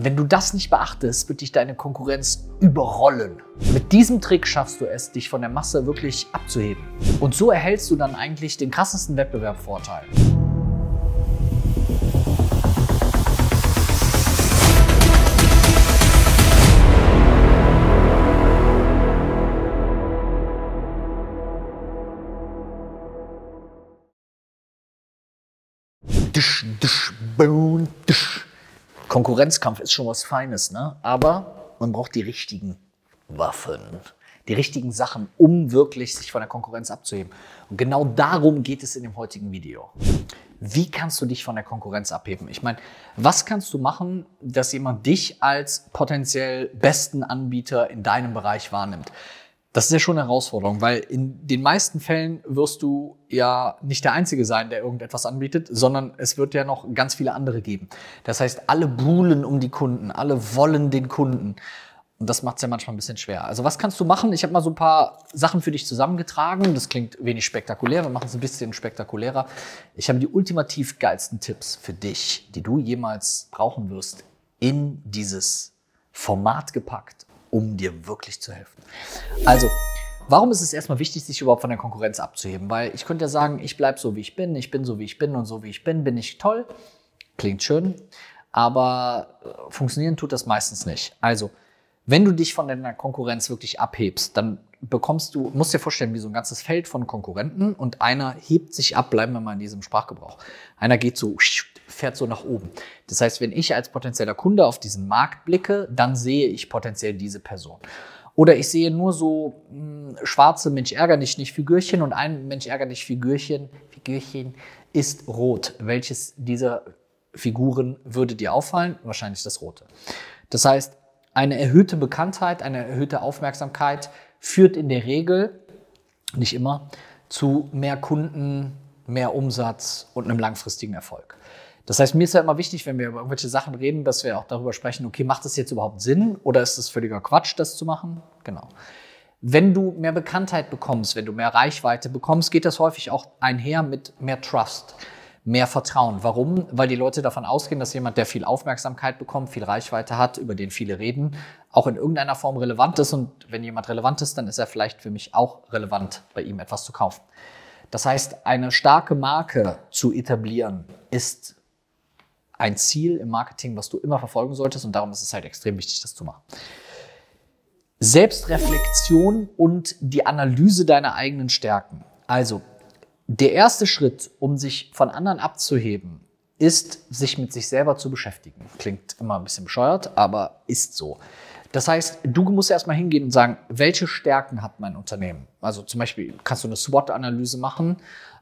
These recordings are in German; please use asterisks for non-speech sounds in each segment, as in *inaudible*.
wenn du das nicht beachtest, wird dich deine Konkurrenz überrollen. Mit diesem Trick schaffst du es, dich von der Masse wirklich abzuheben. Und so erhältst du dann eigentlich den krassesten Wettbewerbsvorteil. Dusch, dusch, boom, dusch. Konkurrenzkampf ist schon was Feines, ne? aber man braucht die richtigen Waffen, die richtigen Sachen, um wirklich sich von der Konkurrenz abzuheben. Und genau darum geht es in dem heutigen Video. Wie kannst du dich von der Konkurrenz abheben? Ich meine, was kannst du machen, dass jemand dich als potenziell besten Anbieter in deinem Bereich wahrnimmt? Das ist ja schon eine Herausforderung, weil in den meisten Fällen wirst du ja nicht der Einzige sein, der irgendetwas anbietet, sondern es wird ja noch ganz viele andere geben. Das heißt, alle buhlen um die Kunden, alle wollen den Kunden. Und das macht es ja manchmal ein bisschen schwer. Also was kannst du machen? Ich habe mal so ein paar Sachen für dich zusammengetragen. Das klingt wenig spektakulär, wir machen es ein bisschen spektakulärer. Ich habe die ultimativ geilsten Tipps für dich, die du jemals brauchen wirst, in dieses Format gepackt um dir wirklich zu helfen. Also, warum ist es erstmal wichtig, sich überhaupt von der Konkurrenz abzuheben? Weil ich könnte ja sagen, ich bleibe so, wie ich bin, ich bin so, wie ich bin und so, wie ich bin, bin ich toll. Klingt schön, aber äh, funktionieren tut das meistens nicht. Also, wenn du dich von deiner Konkurrenz wirklich abhebst, dann bekommst du, musst dir vorstellen, wie so ein ganzes Feld von Konkurrenten und einer hebt sich ab, bleiben wir mal in diesem Sprachgebrauch. Einer geht so fährt so nach oben. Das heißt, wenn ich als potenzieller Kunde auf diesen Markt blicke, dann sehe ich potenziell diese Person. Oder ich sehe nur so mh, hm, schwarze Mensch ärger dich nicht Figürchen und ein Mensch ärger dich Figürchen, Figürchen ist rot. Welches dieser Figuren würde dir auffallen? Wahrscheinlich das rote. Das heißt, eine erhöhte Bekanntheit, eine erhöhte Aufmerksamkeit führt in der Regel, nicht immer, zu mehr Kunden, mehr Umsatz und einem langfristigen Erfolg. Das heißt, mir ist ja immer wichtig, wenn wir über irgendwelche Sachen reden, dass wir auch darüber sprechen, okay, macht das jetzt überhaupt Sinn oder ist das völliger Quatsch, das zu machen? Genau. Wenn du mehr Bekanntheit bekommst, wenn du mehr Reichweite bekommst, geht das häufig auch einher mit mehr Trust, mehr Vertrauen. Warum? Weil die Leute davon ausgehen, dass jemand, der viel Aufmerksamkeit bekommt, viel Reichweite hat, über den viele reden, auch in irgendeiner Form relevant ist. Und wenn jemand relevant ist, dann ist er vielleicht für mich auch relevant, bei ihm etwas zu kaufen. Das heißt, eine starke Marke zu etablieren, ist ein Ziel im Marketing, was du immer verfolgen solltest und darum ist es halt extrem wichtig, das zu machen. Selbstreflexion und die Analyse deiner eigenen Stärken. Also, der erste Schritt, um sich von anderen abzuheben, ist, sich mit sich selber zu beschäftigen. Klingt immer ein bisschen bescheuert, aber ist so. Das heißt, du musst erstmal hingehen und sagen, welche Stärken hat mein Unternehmen? Also zum Beispiel kannst du eine SWOT-Analyse machen.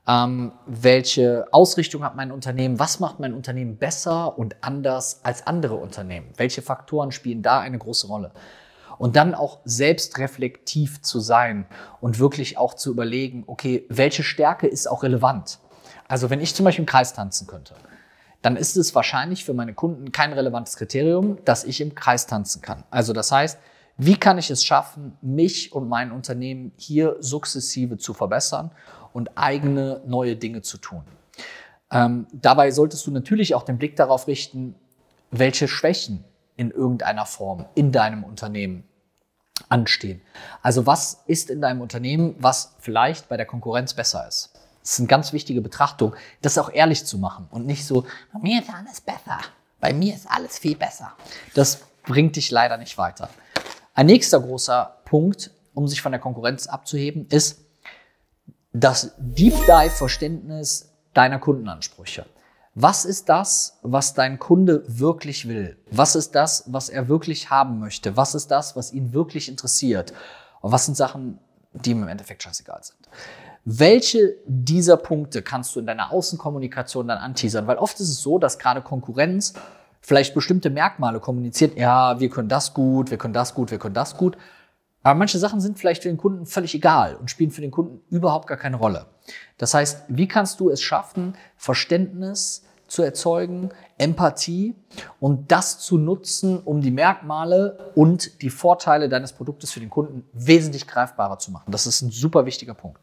Ähm, welche Ausrichtung hat mein Unternehmen? Was macht mein Unternehmen besser und anders als andere Unternehmen? Welche Faktoren spielen da eine große Rolle? Und dann auch selbstreflektiv zu sein und wirklich auch zu überlegen, okay, welche Stärke ist auch relevant? Also wenn ich zum Beispiel im Kreis tanzen könnte, dann ist es wahrscheinlich für meine Kunden kein relevantes Kriterium, dass ich im Kreis tanzen kann. Also das heißt, wie kann ich es schaffen, mich und mein Unternehmen hier sukzessive zu verbessern und eigene neue Dinge zu tun? Ähm, dabei solltest du natürlich auch den Blick darauf richten, welche Schwächen in irgendeiner Form in deinem Unternehmen anstehen. Also was ist in deinem Unternehmen, was vielleicht bei der Konkurrenz besser ist? Das ist eine ganz wichtige Betrachtung, das auch ehrlich zu machen und nicht so, bei mir ist alles besser, bei mir ist alles viel besser. Das bringt dich leider nicht weiter. Ein nächster großer Punkt, um sich von der Konkurrenz abzuheben, ist das Deep Dive Verständnis deiner Kundenansprüche. Was ist das, was dein Kunde wirklich will? Was ist das, was er wirklich haben möchte? Was ist das, was ihn wirklich interessiert? Und was sind Sachen, die ihm im Endeffekt scheißegal sind? Welche dieser Punkte kannst du in deiner Außenkommunikation dann anteasern? Weil oft ist es so, dass gerade Konkurrenz vielleicht bestimmte Merkmale kommuniziert. Ja, wir können das gut, wir können das gut, wir können das gut. Aber manche Sachen sind vielleicht für den Kunden völlig egal und spielen für den Kunden überhaupt gar keine Rolle. Das heißt, wie kannst du es schaffen, Verständnis zu erzeugen, Empathie und das zu nutzen, um die Merkmale und die Vorteile deines Produktes für den Kunden wesentlich greifbarer zu machen. Das ist ein super wichtiger Punkt.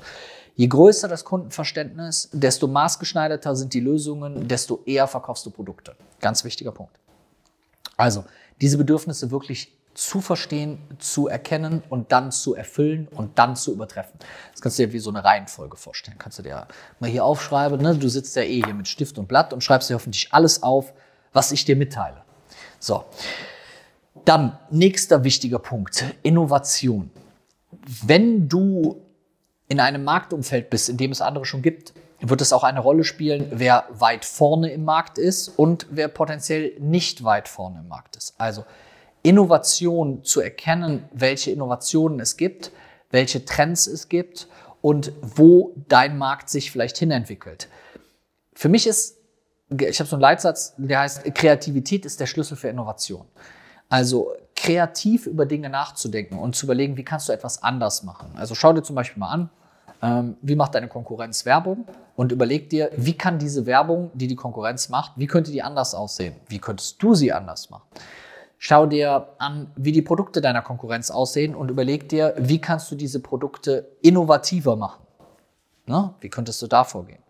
Je größer das Kundenverständnis, desto maßgeschneiderter sind die Lösungen, desto eher verkaufst du Produkte. Ganz wichtiger Punkt. Also diese Bedürfnisse wirklich zu verstehen, zu erkennen und dann zu erfüllen und dann zu übertreffen. Das kannst du dir wie so eine Reihenfolge vorstellen. Kannst du dir mal hier aufschreiben. Ne? Du sitzt ja eh hier mit Stift und Blatt und schreibst dir hoffentlich alles auf, was ich dir mitteile. So. Dann nächster wichtiger Punkt, Innovation. Wenn du in einem Marktumfeld bist, in dem es andere schon gibt, wird es auch eine Rolle spielen, wer weit vorne im Markt ist und wer potenziell nicht weit vorne im Markt ist. Also Innovation zu erkennen, welche Innovationen es gibt, welche Trends es gibt und wo dein Markt sich vielleicht hinentwickelt. Für mich ist, ich habe so einen Leitsatz, der heißt, Kreativität ist der Schlüssel für Innovation. Also kreativ über Dinge nachzudenken und zu überlegen, wie kannst du etwas anders machen. Also schau dir zum Beispiel mal an, ähm, wie macht deine Konkurrenz Werbung und überleg dir, wie kann diese Werbung, die die Konkurrenz macht, wie könnte die anders aussehen? Wie könntest du sie anders machen? Schau dir an, wie die Produkte deiner Konkurrenz aussehen und überleg dir, wie kannst du diese Produkte innovativer machen. Ne? Wie könntest du da vorgehen?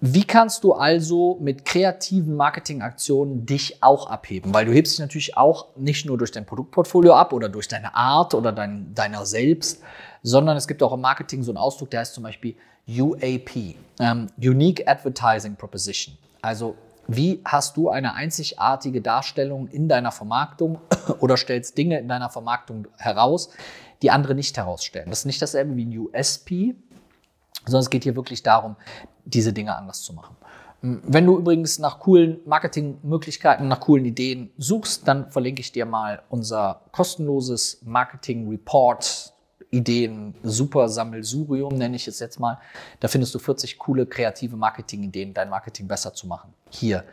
Wie kannst du also mit kreativen Marketingaktionen dich auch abheben? Weil du hebst dich natürlich auch nicht nur durch dein Produktportfolio ab oder durch deine Art oder dein, deiner selbst, sondern es gibt auch im Marketing so einen Ausdruck, der heißt zum Beispiel UAP, ähm, Unique Advertising Proposition. Also wie hast du eine einzigartige Darstellung in deiner Vermarktung *clears throat* oder stellst Dinge in deiner Vermarktung heraus, die andere nicht herausstellen. Das ist nicht dasselbe wie ein USP, sondern es geht hier wirklich darum, diese Dinge anders zu machen. Hm, wenn du übrigens nach coolen Marketingmöglichkeiten, nach coolen Ideen suchst, dann verlinke ich dir mal unser kostenloses Marketing Report Ideen, super Sammelsurium nenne ich es jetzt mal. Da findest du 40 coole kreative Marketing-Ideen, dein Marketing besser zu machen. Hier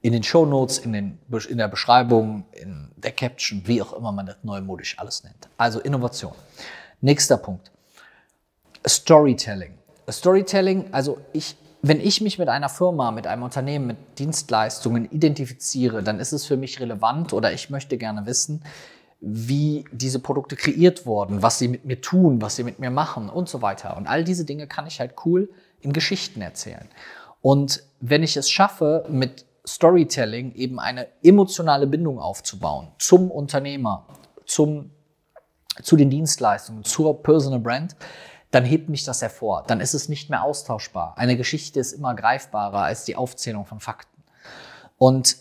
in den Show Notes, in, in der Beschreibung, in der Caption, wie auch immer man das neumodisch alles nennt. Also Innovation. Nächster Punkt. Storytelling. Storytelling, also ich, wenn ich mich mit einer Firma, mit einem Unternehmen, mit Dienstleistungen identifiziere, dann ist es für mich relevant oder ich möchte gerne wissen, wie diese Produkte kreiert wurden, was sie mit mir tun, was sie mit mir machen und so weiter. Und all diese Dinge kann ich halt cool in Geschichten erzählen. Und wenn ich es schaffe, mit Storytelling eben eine emotionale Bindung aufzubauen zum Unternehmer, zum, zu den Dienstleistungen, zur Personal Brand, dann hebt mich das hervor. Dann ist es nicht mehr austauschbar. Eine Geschichte ist immer greifbarer als die Aufzählung von Fakten. Und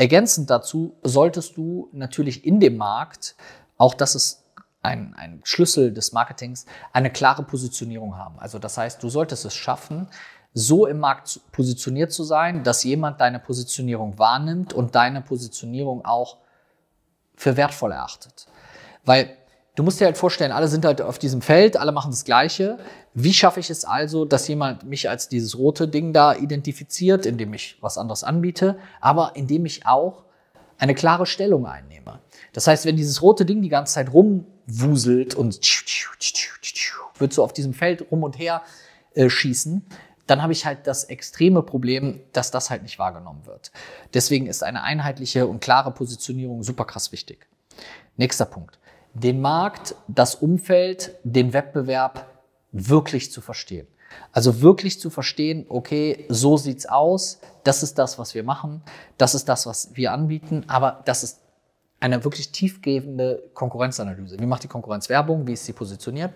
Ergänzend dazu solltest du natürlich in dem Markt, auch das ist ein, ein Schlüssel des Marketings, eine klare Positionierung haben. Also das heißt, du solltest es schaffen, so im Markt positioniert zu sein, dass jemand deine Positionierung wahrnimmt und deine Positionierung auch für wertvoll erachtet. Weil Du musst dir halt vorstellen, alle sind halt auf diesem Feld, alle machen das Gleiche. Wie schaffe ich es also, dass jemand mich als dieses rote Ding da identifiziert, indem ich was anderes anbiete, aber indem ich auch eine klare Stellung einnehme? Das heißt, wenn dieses rote Ding die ganze Zeit rumwuselt und wird so auf diesem Feld rum und her äh, schießen, dann habe ich halt das extreme Problem, dass das halt nicht wahrgenommen wird. Deswegen ist eine einheitliche und klare Positionierung super krass wichtig. Nächster Punkt den Markt, das Umfeld, den Wettbewerb wirklich zu verstehen. Also wirklich zu verstehen, okay, so sieht's aus, das ist das, was wir machen, das ist das, was wir anbieten, aber das ist eine wirklich tiefgehende Konkurrenzanalyse. Wie macht die Konkurrenz Werbung? Wie ist sie positioniert?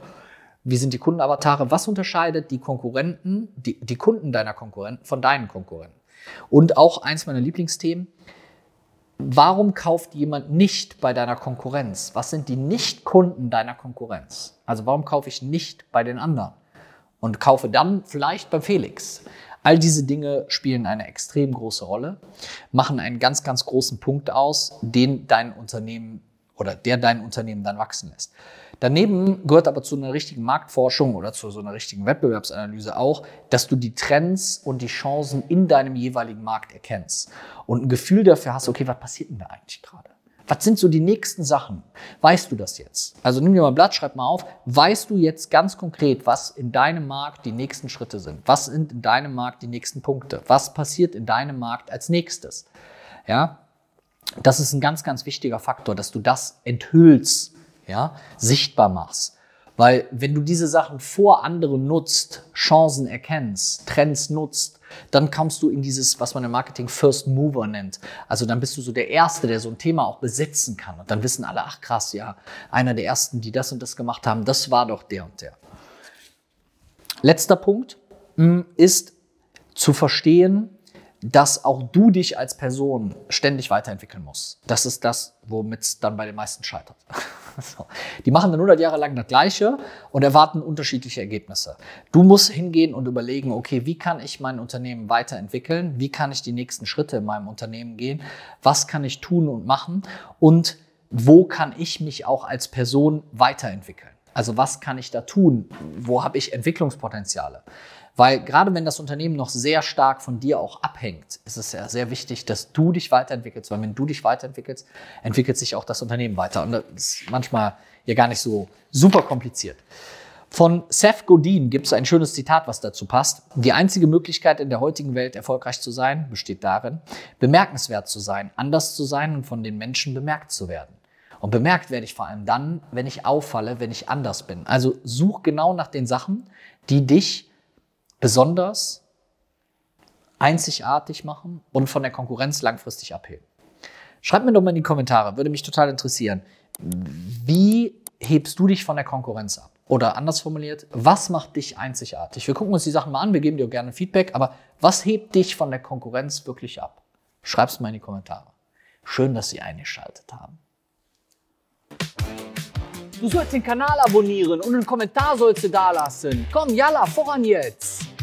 Wie sind die Kundenavatare? Was unterscheidet die Konkurrenten, die, die Kunden deiner Konkurrenten von deinen Konkurrenten? Und auch eins meiner Lieblingsthemen, warum kauft jemand nicht bei deiner Konkurrenz? Was sind die Nichtkunden deiner Konkurrenz? Also warum kaufe ich nicht bei den anderen? Und kaufe dann vielleicht beim Felix. All diese Dinge spielen eine extrem große Rolle, machen einen ganz, ganz großen Punkt aus, den dein Unternehmen oder der dein Unternehmen dann wachsen lässt. Daneben gehört aber zu einer richtigen Marktforschung oder zu so einer richtigen Wettbewerbsanalyse auch, dass du die Trends und die Chancen in deinem jeweiligen Markt erkennst und ein Gefühl dafür hast, okay, was passiert denn da eigentlich gerade? Was sind so die nächsten Sachen? Weißt du das jetzt? Also nimm dir mal ein Blatt, schreib mal auf. Weißt du jetzt ganz konkret, was in deinem Markt die nächsten Schritte sind? Was sind in deinem Markt die nächsten Punkte? Was passiert in deinem Markt als nächstes? Ja, das ist ein ganz, ganz wichtiger Faktor, dass du das enthüllst, ja, sichtbar machst. Weil wenn du diese Sachen vor anderen nutzt, Chancen erkennst, Trends nutzt, dann kommst du in dieses, was man im Marketing First Mover nennt. Also dann bist du so der Erste, der so ein Thema auch besetzen kann. Und dann wissen alle, ach krass, ja, einer der Ersten, die das und das gemacht haben, das war doch der und der. Letzter Punkt mm, ist zu verstehen, dass auch du dich als Person ständig weiterentwickeln musst. Das ist das, womit es dann bei den meisten scheitert. *laughs* so. Die machen dann 100 Jahre lang das Gleiche und erwarten unterschiedliche Ergebnisse. Du musst hingehen und überlegen, okay, wie kann ich mein Unternehmen weiterentwickeln? Wie kann ich die nächsten Schritte in meinem Unternehmen gehen? Was kann ich tun und machen? Und wo kann ich mich auch als Person weiterentwickeln? Also was kann ich da tun? Wo habe ich Entwicklungspotenziale? Weil gerade wenn das Unternehmen noch sehr stark von dir auch abhängt, ist es ja sehr wichtig, dass du dich weiterentwickelst. Weil wenn du dich weiterentwickelst, entwickelt sich auch das Unternehmen weiter. Und das ist manchmal ja gar nicht so super kompliziert. Von Seth Godin gibt es ein schönes Zitat, was dazu passt. Die einzige Möglichkeit in der heutigen Welt erfolgreich zu sein, besteht darin, bemerkenswert zu sein, anders zu sein und von den Menschen bemerkt zu werden. Und bemerkt werde ich vor allem dann, wenn ich auffalle, wenn ich anders bin. Also such genau nach den Sachen, die dich besonders einzigartig machen und von der Konkurrenz langfristig abheben. Schreib mir doch mal in die Kommentare, würde mich total interessieren. Wie hebst du dich von der Konkurrenz ab? Oder anders formuliert, was macht dich einzigartig? Wir gucken uns die Sachen mal an, wir geben dir auch gerne Feedback, aber was hebt dich von der Konkurrenz wirklich ab? Schreib es mal in die Kommentare. Schön, dass Sie eingeschaltet haben. Du sollst den Kanal abonnieren und einen Kommentar sollst du da lassen. Komm, Jalla, voran jetzt!